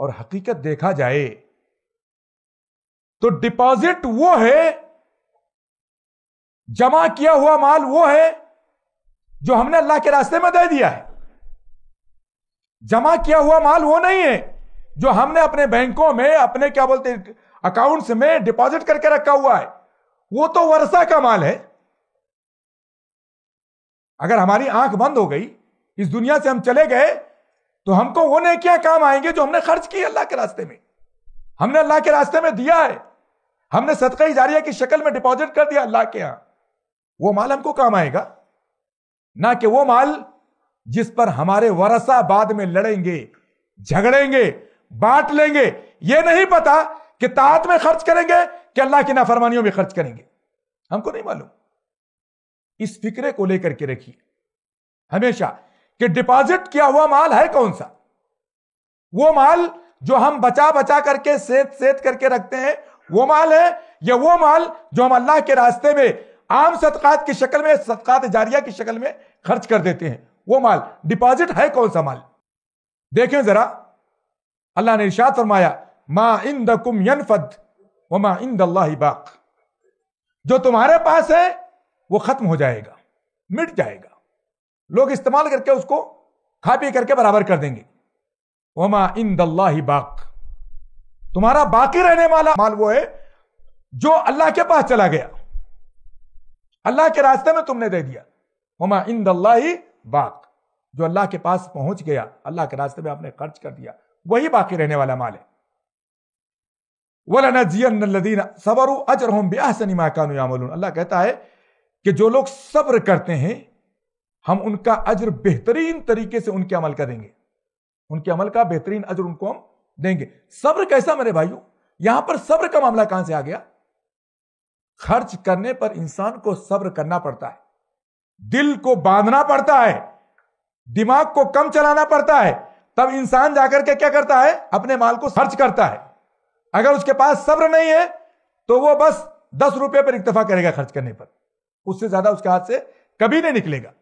और हकीकत देखा जाए तो डिपॉजिट वो है जमा किया हुआ माल वो है जो हमने अल्लाह के रास्ते में दे दिया है जमा किया हुआ माल वो नहीं है जो हमने अपने बैंकों में अपने क्या बोलते अकाउंट्स में डिपॉजिट करके रखा हुआ है वो तो वर्षा का माल है अगर हमारी आंख बंद हो गई इस दुनिया से हम चले गए तो हमको वो नेकियां काम आएंगे जो हमने खर्च की अल्लाह के रास्ते में हमने अल्लाह के रास्ते में दिया है हमने सदका जारिया की शक्ल में डिपॉजिट कर दिया अल्लाह के यहां वो माल हमको काम आएगा ना कि वो माल जिस पर हमारे वरसा बाद में लड़ेंगे झगड़ेंगे बांट लेंगे ये नहीं पता कि तात में खर्च करेंगे कि अल्लाह की नाफरमानियों में खर्च करेंगे हमको नहीं मालूम इस फिक्रे को लेकर के रखिए हमेशा कि डिपॉजिट किया हुआ माल है कौन सा वो माल जो हम बचा बचा करके सेत सेत करके रखते हैं वो माल है या वो माल जो हम अल्लाह के रास्ते में आम सदकात की शक्ल में सदकात जारिया की शक्ल में खर्च कर देते हैं वो माल डिपॉजिट है कौन सा माल देखें जरा अल्लाह ने इर्शाद फरमाया मा इन दुम यनफद व मा इन बाक जो तुम्हारे पास है वो खत्म हो जाएगा मिट जाएगा लोग इस्तेमाल करके उसको खा पी करके बराबर कर देंगे ओमा इन ही बाक तुम्हारा बाकी रहने वाला माल वो है जो अल्लाह के पास चला गया अल्लाह के रास्ते में तुमने दे दिया ओमा इन ही बाक जो अल्लाह के पास पहुंच गया अल्लाह के रास्ते में आपने खर्च कर दिया वही बाकी रहने वाला माल है सबरू अजर हम अल्लाह कहता है कि जो लोग सब्र करते हैं हम उनका अजर बेहतरीन तरीके से उनके अमल करेंगे उनके अमल का बेहतरीन अजर उनको हम देंगे सब्र कैसा मेरे भाइयों यहां पर सब्र का मामला कहां से आ गया खर्च करने पर इंसान को सब्र करना पड़ता है दिल को बांधना पड़ता है दिमाग को कम चलाना पड़ता है तब इंसान जाकर के क्या करता है अपने माल को खर्च करता है अगर उसके पास सब्र नहीं है तो वो बस दस रुपए पर इक्तफा करेगा खर्च करने पर उससे ज्यादा उसके हाथ से कभी नहीं निकलेगा